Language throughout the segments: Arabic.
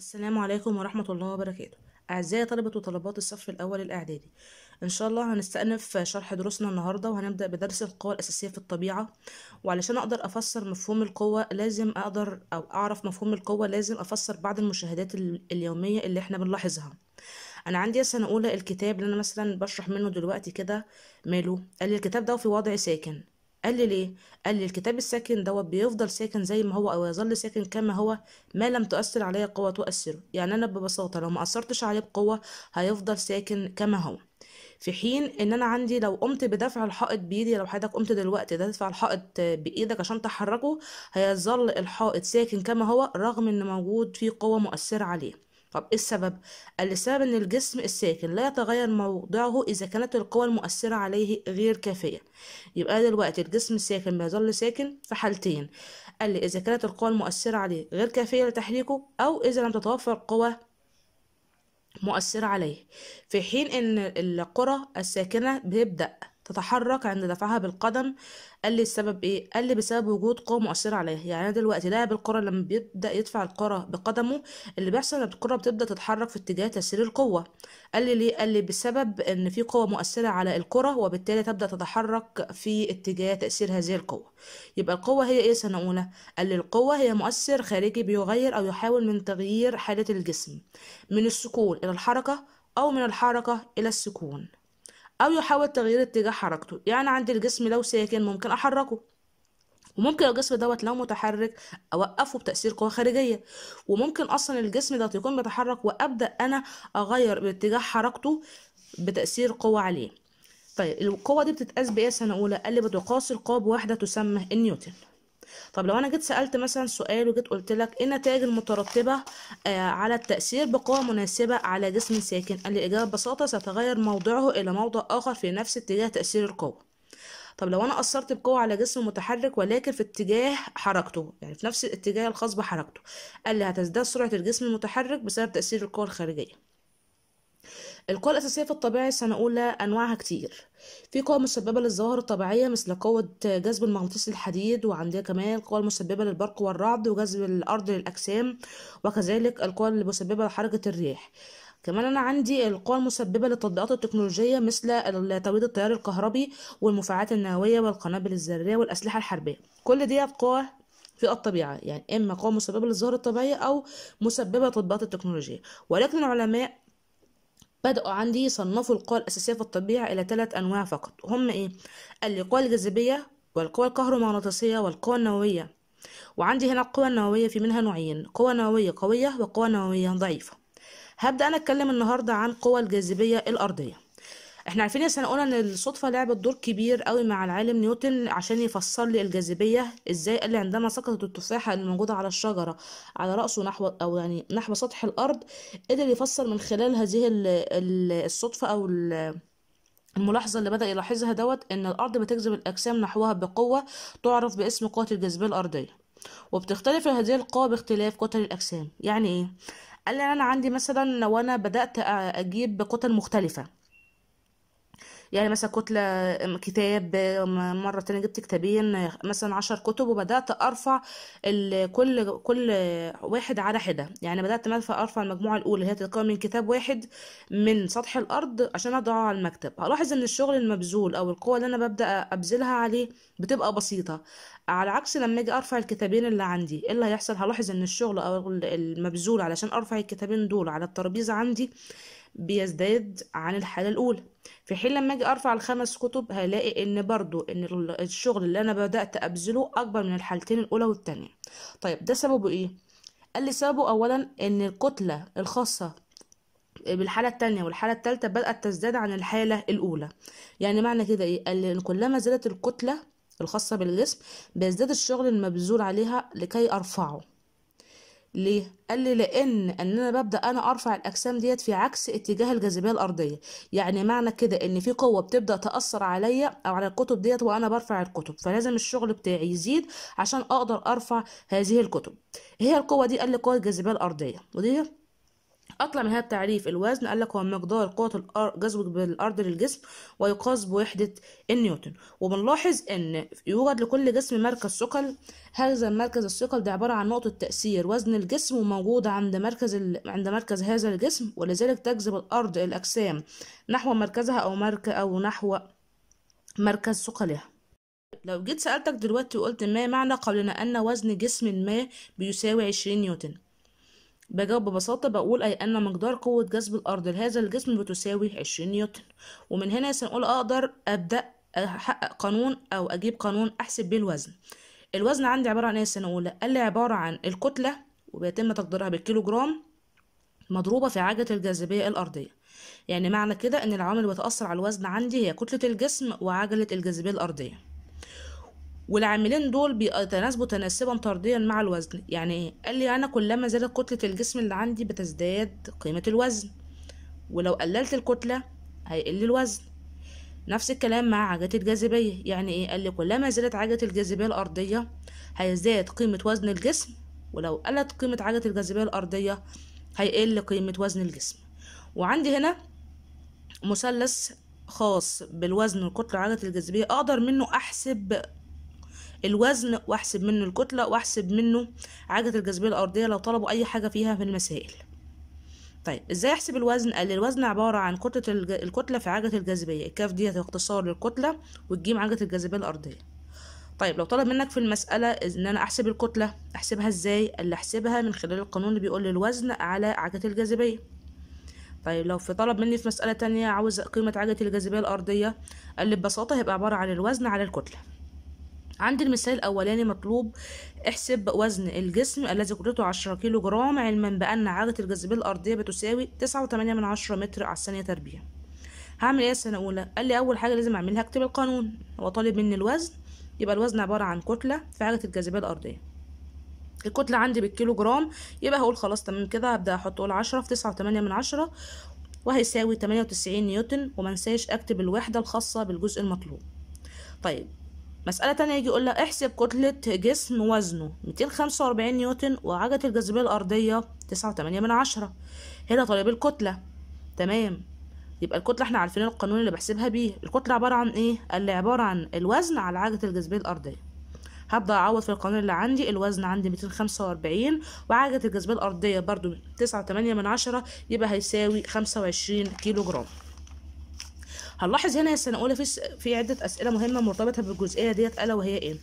السلام عليكم ورحمة الله وبركاته أعزائي طلبة وطلبات الصف الأول الإعدادي إن شاء الله هنستأنف شرح دروسنا النهاردة وهنبدأ بدرس القوى الأساسية في الطبيعة وعلشان أقدر أفسر مفهوم القوة لازم أقدر أو أعرف مفهوم القوة لازم أفسر بعض المشاهدات اليومية اللي إحنا بنلاحظها أنا عندي سنة أولى الكتاب اللي أنا مثلا بشرح منه دلوقتي كده ماله قال لي الكتاب ده في وضع ساكن قال لي ليه قال لي الكتاب الساكن دوت بيفضل ساكن زي ما هو او يظل ساكن كما هو ما لم تؤثر عليه قوه تؤثره يعني انا ببساطه لو ما اثرتش عليه بقوه هيفضل ساكن كما هو في حين ان انا عندي لو قمت بدفع الحائط بايدي لو حضرتك قمت دلوقتي تدفع الحائط بايدك عشان تحركه هيظل الحائط ساكن كما هو رغم ان موجود فيه قوه مؤثره عليه طب ايه السبب؟ قال السبب ان الجسم الساكن لا يتغير موضعه اذا كانت القوى المؤثرة عليه غير كافية يبقى دلوقتي الجسم الساكن بيظل ساكن في حالتين قال لي اذا كانت القوى المؤثرة عليه غير كافية لتحريكه او اذا لم تتوفر قوى مؤثرة عليه في حين ان القرى الساكنة بيبدأ تتحرك عند دفعها بالقدم قال لي السبب ايه قال لي بسبب وجود قوة مؤثرة عليها يعني انا دلوقتي لاعب الكرة لما بيبدا يدفع الكرة بقدمه اللي بيحصل ان الكرة بتبدا تتحرك في اتجاه تسير القوة قال لي ليه قال لي بسبب ان في قوة مؤثرة على الكرة وبالتالي تبدا تتحرك في اتجاه تأثير هذه القوة يبقى القوة هي ايه سنة اولى قال لي القوة هي مؤثر خارجي بيغير او يحاول من تغيير حالة الجسم من السكون الى الحركة او من الحركة الى السكون أو يحاول تغيير اتجاه حركته يعني عندي الجسم لو ساكن ممكن أحركه وممكن الجسم دوت لو متحرك اوقفه بتاثير قوى خارجيه وممكن اصلا الجسم ده يكون بيتحرك وابدا انا اغير باتجاه حركته بتاثير قوه عليه طيب القوه دي بتتقاس بإيه سنه اولى قال لي بتقاس القوه بوحده تسمى النيوتن طب لو انا جيت سالت مثلا سؤال وجيت قلت لك ايه النتائج المترتبه آه، على التاثير بقوه مناسبه على جسم ساكن قال لي الاجابه ببساطه سيتغير موضعه الى موضع اخر في نفس اتجاه تاثير القوه طب لو انا اثرت بقوه على جسم متحرك ولكن في اتجاه حركته يعني في نفس الاتجاه الخاص بحركته قال لي هتزداد سرعه الجسم المتحرك بسبب تاثير القوه الخارجيه القوى الأساسية في الطبيعة سنة أولى أنواعها كتير في قوى مسببة للظواهر الطبيعية مثل قوة جذب المغناطيس الحديد وعندها كمان القوى المسببة للبرق والرعد وجذب الأرض للأجسام وكذلك القوى المسببة لحركة الريح كمان انا عندي القوى المسببه للتطبيقات التكنولوجيه مثل توليد التيار الكهربي والمفاعات النوويه والقنابل الذريه والاسلحه الحربيه كل دي قوى في الطبيعة يعني إما قوة مسببة للظاهرة الطبيعية أو مسببة للتطبيقات التكنولوجية ولكن العلماء بدأوا عندي يصنفوا القوى الأساسية في الطبيعة إلى ثلاث أنواع فقط هم إيه؟ قال لي القوى الجاذبية والقوى الكهرومغناطيسية والقوى النووية وعندي هنا القوى النووية في منها نوعين قوى نووية قوية وقوى نووية ضعيفة هبدأ أنا أتكلم النهاردة عن قوى الجاذبية الأرضية احنا عارفين يا سنقول ان الصدفه لعبت دور كبير قوي مع العالم نيوتن عشان يفسر لي الجاذبيه ازاي قال لي عندما سقطت التفاحه الموجوده على الشجره على راسه نحو او يعني نحو سطح الارض قدر يفسر من خلال هذه الصدفه او الملاحظة اللي بدأ يلاحظها دوت إن الأرض بتجذب الأجسام نحوها بقوة تعرف باسم قوة الجاذبية الأرضية وبتختلف هذه القوة باختلاف كتل الأجسام يعني إيه؟ قال لي أنا عندي مثلا لو أنا بدأت أجيب كتل مختلفة يعني مثلا كتلة كتاب مرة تانية جبت كتابين مثلا عشر كتب وبدأت أرفع كل كل واحد على حدة يعني بدأت مثلا أرفع المجموعة الأولى اللي هي تتكون من كتاب واحد من سطح الأرض عشان أضعه على المكتب هلاحظ إن الشغل المبذول أو القوة اللي أنا ببدأ أبذلها عليه بتبقى بسيطة على عكس لما اجي ارفع الكتابين اللي عندي ايه اللي هيحصل هلاحظ ان الشغل او المبذول علشان ارفع الكتابين دول على الترابيزه عندي بيزداد عن الحاله الاولى في حين لما اجي ارفع الخمس كتب هلاقي ان برضو ان الشغل اللي انا بدات ابذله اكبر من الحالتين الاولى والتانية طيب ده سببه ايه قال لي سببه اولا ان الكتله الخاصه بالحالة التانية والحالة التالتة بدأت تزداد عن الحالة الأولى يعني معنى كده إيه؟ قال إن كلما زادت الكتلة الخاصة بالجسم بيزداد الشغل المبذول عليها لكي أرفعه ليه؟ قال لي لأن إن أنا ببدأ أنا أرفع الأجسام ديت في عكس اتجاه الجاذبية الأرضية، يعني معنى كده إن في قوة بتبدأ تأثر عليا أو على الكتب ديت وأنا برفع الكتب، فلازم الشغل بتاعي يزيد عشان أقدر أرفع هذه الكتب. هي القوة دي قال لي قوة الجاذبية الأرضية، ودي أطلع من هذا التعريف الوزن قال لك هو مقدار قوة جذب الأرض للجسم ويقاس بوحدة النيوتن وبنلاحظ إن يوجد لكل جسم مركز ثقل هذا المركز الثقل ده عبارة عن نقطة تأثير وزن الجسم وموجود عند مركز ال... عند مركز هذا الجسم ولذلك تجذب الأرض الأجسام نحو مركزها أو مرك أو نحو مركز ثقلها لو جيت سألتك دلوقتي وقلت ما معنى قولنا أن وزن جسم ما بيساوي عشرين نيوتن بجاوب ببساطة بقول أي أن مقدار قوة جذب الأرض لهذا الجسم بتساوي عشرين نيوتن ومن هنا سنقول أقدر أبدأ أحقق قانون أو أجيب قانون أحسب بيه الوزن الوزن عندي عبارة عن إيه سنة أولى قال لي عبارة عن الكتلة وبيتم تقديرها بالكيلو جرام مضروبة في عجلة الجاذبية الأرضية يعني معنى كده إن العوامل اللي بتأثر على الوزن عندي هي كتلة الجسم وعجلة الجاذبية الأرضية والعاملين دول بيتناسبوا تناسبا طرديا مع الوزن يعني ايه قال لي انا كلما زادت كتله الجسم اللي عندي بتزداد قيمه الوزن ولو قللت الكتله هيقل الوزن نفس الكلام مع عجله الجاذبيه يعني ايه قال لي كلما زادت عجله الجاذبيه الارضيه هيزداد قيمه وزن الجسم ولو قلت قيمه عجله الجاذبيه الارضيه هيقل قيمه وزن الجسم وعندي هنا مثلث خاص بالوزن والكتله عجلة الجاذبيه اقدر منه احسب الوزن واحسب منه الكتلة واحسب منه عجلة الجاذبية الأرضية لو طلبوا أي حاجة فيها في المسائل طيب ازاي احسب الوزن قال الوزن عباره عن كتله الج... الكتله في عجله الجاذبيه الكاف ديت اختصار للكتله والجيم عجله الجاذبيه الارضيه طيب لو طلب منك في المساله ان انا احسب الكتله احسبها ازاي قال لي احسبها من خلال القانون اللي بيقول الوزن على عجله الجاذبيه طيب لو في طلب مني في مساله تانية عاوز قيمه عجله الجاذبيه الارضيه قال لي ببساطه هيبقى عباره عن الوزن على الكتله عند المثال الأولاني مطلوب احسب وزن الجسم الذي قدرته عشرة كيلو جرام علما بأن عادة الجاذبية الأرضية بتساوي تسعة وتمانية من عشرة متر على الثانية تربيع هعمل ايه السنة الأولى؟ قال لي أول حاجة لازم أعملها أكتب القانون هو طالب مني الوزن يبقى الوزن عبارة عن كتلة في عادة الجاذبية الأرضية الكتلة عندي بالكيلو جرام يبقى هقول خلاص تمام كده هبدأ أحط أقول عشرة في تسعة وتمانية من عشرة وهيساوي تمانية وتسعين نيوتن ومنساش أكتب الوحدة الخاصة بالجزء المطلوب طيب مسألة تانية يجي يقول لك احسب كتلة جسم وزنه 245 نيوتن وعجلة الجاذبية الأرضية 9.8 من عشرة هنا طالب الكتلة تمام يبقى الكتلة احنا عارفين القانون اللي بحسبها بيه الكتلة عبارة عن ايه؟ اللي عبارة عن الوزن على عجلة الجاذبية الأرضية هبدأ أعوض في القانون اللي عندي الوزن عندي 245 وعجلة الجاذبية الأرضية برضو 9.8 من عشرة يبقى هيساوي 25 كيلو جرام هنلاحظ هنا يا سنه اولى في في عده اسئله مهمه مرتبطه بالجزئيه ديت الا وهي ايه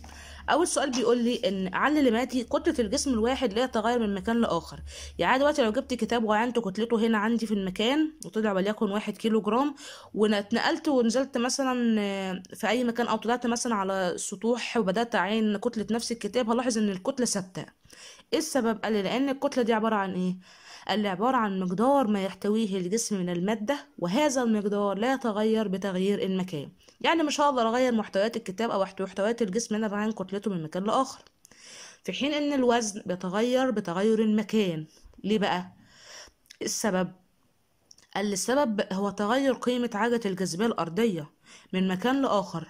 اول سؤال بيقول لي ان علل ماتي كتله الجسم الواحد لا يتغير من مكان لاخر يعني دلوقتي لو جبت كتاب وعينت كتلته هنا عندي في المكان وطلع وليكن واحد كيلو جرام واتنقلت ونزلت مثلا آه، في اي مكان او طلعت مثلا على السطوح وبدات اعين كتله نفس الكتاب هلاحظ ان الكتله ثابته ايه السبب قال لي لان الكتله دي عباره عن ايه اللي عبارة عن مقدار ما يحتويه الجسم من المادة وهذا المقدار لا يتغير بتغيير المكان يعني مش هقدر أغير محتويات الكتاب أو محتويات الجسم أنا بعين كتلته من مكان لآخر في حين أن الوزن بيتغير بتغير المكان ليه بقى؟ السبب السبب هو تغير قيمة عادة الجاذبية الأرضية من مكان لآخر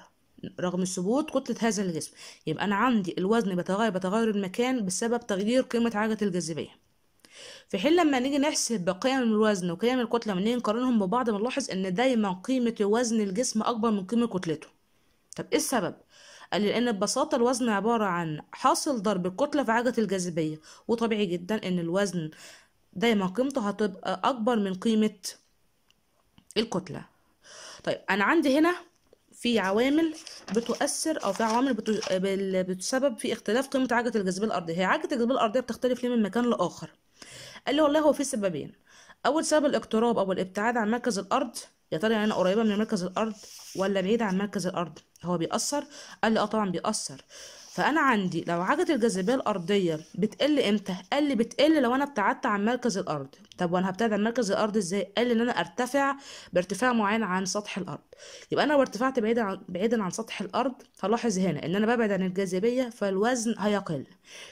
رغم ثبوت كتلة هذا الجسم يبقى أنا عندي الوزن بتغير بتغير المكان بسبب تغيير قيمة عادة الجاذبية في حين لما نيجي نحسب قيم الوزن وقيم الكتله ونيجي نقارنهم ببعض بنلاحظ ان دايما قيمه وزن الجسم اكبر من قيمه كتلته طب ايه السبب قال لان ببساطه الوزن عباره عن حاصل ضرب الكتله في عجله الجاذبيه وطبيعي جدا ان الوزن دايما قيمته هتبقى اكبر من قيمه الكتله طيب انا عندي هنا في عوامل بتؤثر او في عوامل بتسبب في اختلاف قيمه عجله الجاذبيه الارضيه هي عجله الجاذبيه الارضيه بتختلف ليه من مكان لاخر قال لي والله هو في سببين اول سبب الاقتراب او الابتعاد عن مركز الارض يا ترى يعني انا قريبه من مركز الارض ولا بعيده عن مركز الارض هو بيأثر قال لي اه طبعا بيأثر فانا عندي لو عجله الجاذبيه الارضيه بتقل امتى قال لي بتقل لو انا ابتعدت عن مركز الارض طب وانا هبتعد عن مركز الارض ازاي قال لي ان انا ارتفع بارتفاع معين عن سطح الارض يبقى انا لو ارتفعت بعيدا عن بعيدا عن سطح الارض هلاحظ هنا ان انا ببعد عن الجاذبيه فالوزن هيقل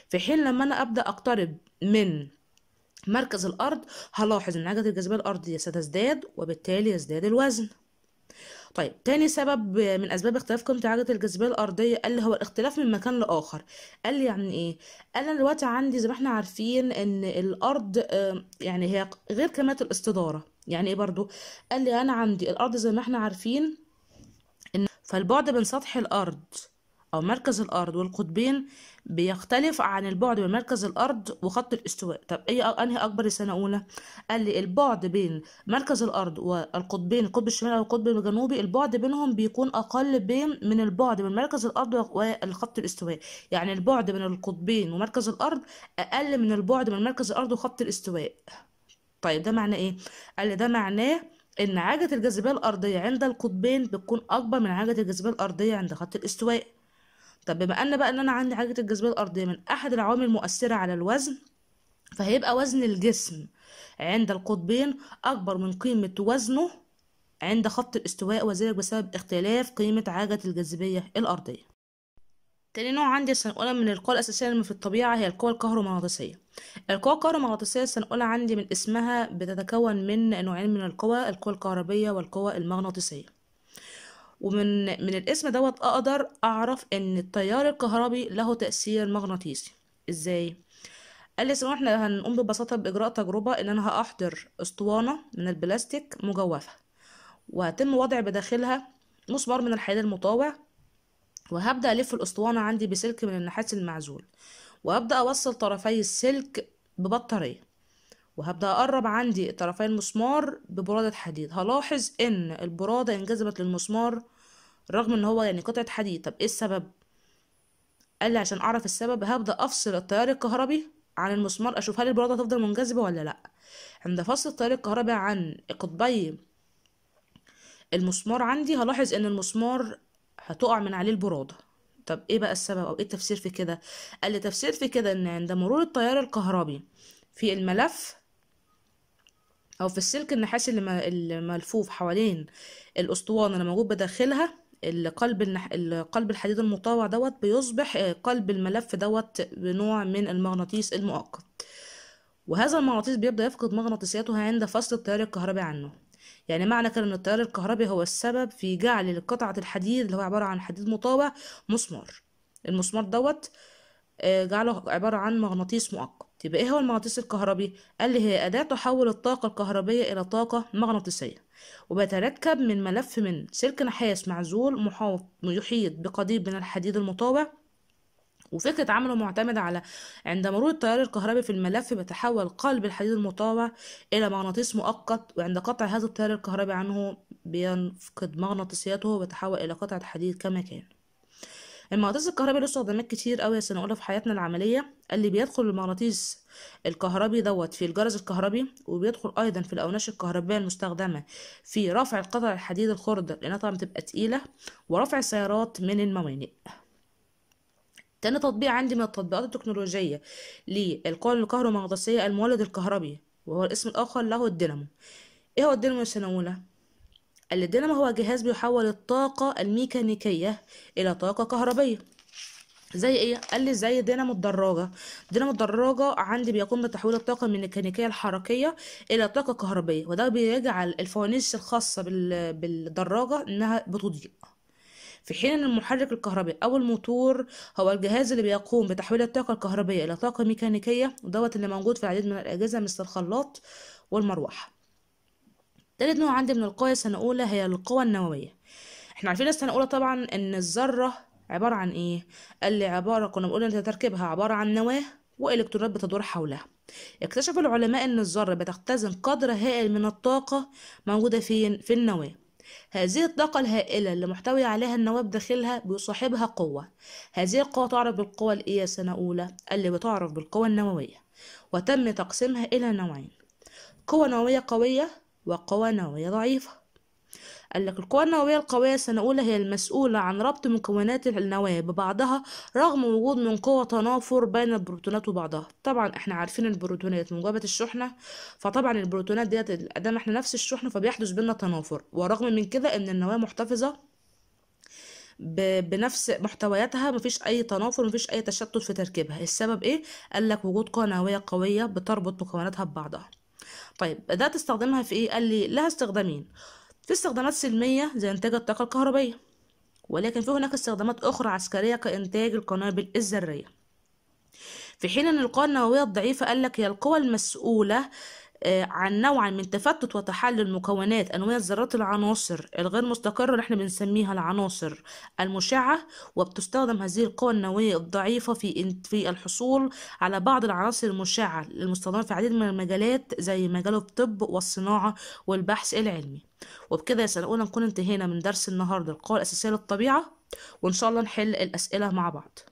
في حين لما انا ابدا اقترب من مركز الأرض هلاحظ إن عجلة الجاذبية الأرضية ستزداد وبالتالي يزداد الوزن طيب تاني سبب من أسباب اختلاف قيمة عجلة الجاذبية الأرضية قال لي هو الاختلاف من مكان لآخر قال لي يعني إيه؟ أنا دلوقتي عندي زي ما احنا عارفين إن الأرض يعني هي غير كمية الاستدارة يعني إيه برضو؟ قال لي أنا عندي الأرض زي ما احنا عارفين إن فالبعد بين سطح الأرض أو مركز الأرض والقطبين بيختلف عن البعد بين مركز الأرض وخط الاستواء طب إيه أنهي أكبر سنة أولى؟ قال لي البعد بين مركز الأرض والقطبين القطب الشمالي والقطب الجنوبي البعد بينهم بيكون أقل بين من البعد بين مركز الأرض والخط الاستواء يعني البعد بين القطبين ومركز الأرض أقل من البعد بين مركز الأرض وخط الاستواء طيب ده معناه إيه؟ قال لي ده معناه إن عاجة الجاذبية الأرضية عند القطبين بتكون أكبر من عاجة الجاذبية الأرضية عند خط الاستواء طب بما ان بقى ان انا عندي حاجه الجاذبيه الارضيه من احد العوامل المؤثره على الوزن فهيبقى وزن الجسم عند القطبين اكبر من قيمه وزنه عند خط الاستواء وذلك بسبب اختلاف قيمه عاجة الجاذبيه الارضيه تاني نوع عندي السنقولة من القوى الأساسية اللي في الطبيعة هي القوى الكهرومغناطيسية القوى الكهرومغناطيسية السنقولة عندي من اسمها بتتكون من نوعين من القوى القوى الكهربية والقوى المغناطيسية ومن من الاسم دوت اقدر اعرف ان التيار الكهربي له تاثير مغناطيسي ازاي قال لي سمو احنا هنقوم ببساطه باجراء تجربه ان انا هاحضر اسطوانه من البلاستيك مجوفه وهتم وضع بداخلها مسمار من الحديد المطاوع وهبدا الف الاسطوانه عندي بسلك من النحاس المعزول وابدا اوصل طرفي السلك ببطاريه وهبدأ أقرب عندي طرفي المسمار ببرادة حديد هلاحظ إن البرادة انجذبت للمسمار رغم إن هو يعني قطعة حديد طب إيه السبب؟ قال لي عشان أعرف السبب هبدأ أفصل التيار الكهربي عن المسمار أشوف هل البرادة هتفضل منجذبة ولا لأ عند فصل التيار الكهربي عن قطبي المسمار عندي هلاحظ إن المسمار هتقع من عليه البرادة طب إيه بقى السبب أو إيه التفسير في كده؟ قال لي تفسير في كده إن عند مرور التيار الكهربي في الملف او في السلك النحاس ملفوف حوالين الاسطوانه اللي موجود بداخلها القلب النح... القلب الحديد المطاوع دوت بيصبح قلب الملف دوت بنوع من المغناطيس المؤقت وهذا المغناطيس بيبدأ يفقد مغناطيسيته عند فصل التيار الكهربي عنه يعني معنى كده ان التيار الكهربي هو السبب في جعل قطعة الحديد اللي هو عبارة عن حديد مطاوع مسمار المسمار دوت آه، جعله عبارة عن مغناطيس مؤقت تبقى ايه هو المغناطيس الكهربي قال لي هي اداه تحول الطاقه الكهربيه الى طاقه مغناطيسيه وبيتركب من ملف من سلك نحاس معزول محاط يحيط بقضيب من الحديد المطابع وفكرة عمله معتمدة على عند مرور التيار الكهربي في الملف بيتحول قلب الحديد المطابع إلى مغناطيس مؤقت وعند قطع هذا التيار الكهربي عنه بينفقد مغناطيسيته وبيتحول إلى قطعة حديد كما كان المغناطيس الكهربي له استخدامات كتير قوي يا في حياتنا العمليه اللي بيدخل المغناطيس الكهربي دوت في الجرس الكهربي وبيدخل ايضا في الاوناش الكهربائيه المستخدمه في رفع القطع الحديد الخرد لانها طبعا بتبقى تقيله ورفع السيارات من الموانئ تاني تطبيق عندي من التطبيقات التكنولوجية للقوى الكهرومغناطيسية المولد الكهربي وهو الاسم الآخر له الدينامو ايه هو الدينامو يا سنة الدينامو هو جهاز بيحول الطاقة الميكانيكية إلى طاقة كهربية زي ايه قال لي زي دينامو الدراجه دينامو الدراجه عندي بيقوم بتحويل الطاقه الميكانيكيه الحركيه الى طاقه كهربيه وده بيجعل الفوانيس الخاصه بالدراجه انها بتضيء في حين ان المحرك الكهربي او الموتور هو الجهاز اللي بيقوم بتحويل الطاقه الكهربيه الى طاقه ميكانيكيه ودوت اللي موجود في العديد من الاجهزه مثل الخلاط والمروحه تالت نوع عندي من القوى سنة أولى هي القوى النووية احنا عارفين السنة أولى طبعا إن الذرة عبارة عن إيه؟ قال لي عبارة كنا بنقول إن تركيبها عبارة عن نواة وإلكترونات بتدور حولها اكتشف العلماء إن الذرة بتختزن قدر هائل من الطاقة موجودة فين؟ في النواة هذه الطاقة الهائلة اللي محتوي عليها النواة بداخلها بيصاحبها قوة هذه القوة تعرف بالقوة الإيه سنة أولى اللي بتعرف بالقوة النووية وتم تقسيمها إلى نوعين قوة نووية قوية وقوى نووية ضعيفة قال لك القوى النووية القوية سنة أولى هي المسؤولة عن ربط مكونات النواة ببعضها رغم وجود من قوى تنافر بين البروتونات وبعضها طبعا احنا عارفين البروتونات موجبة الشحنة فطبعا البروتونات ديت ادام احنا نفس الشحنة فبيحدث بينا تنافر ورغم من كده ان النواة محتفظة بنفس محتوياتها مفيش اي تنافر مفيش اي تشتت في تركيبها السبب ايه قال لك وجود قوى نووية قوية بتربط مكوناتها ببعضها طيب بدأت استخدمها في إيه؟ قال لي لها استخدامين في استخدامات سلمية زي إنتاج الطاقة الكهربائية ولكن في هناك استخدامات أخرى عسكرية كإنتاج القنابل الذرية في حين أن القوى النووية الضعيفة قال لك هي القوى المسؤولة آه، عن نوع من تفتت وتحلل مكونات انواع ذرات العناصر الغير مستقره اللي احنا بنسميها العناصر المشعه وبتستخدم هذه القوى النوويه الضعيفه في في الحصول على بعض العناصر المشعه المستخدمه في عديد من المجالات زي مجال الطب والصناعه والبحث العلمي وبكده يا سنه نكون انتهينا من درس النهارده القوى الاساسيه للطبيعه وان شاء الله نحل الاسئله مع بعض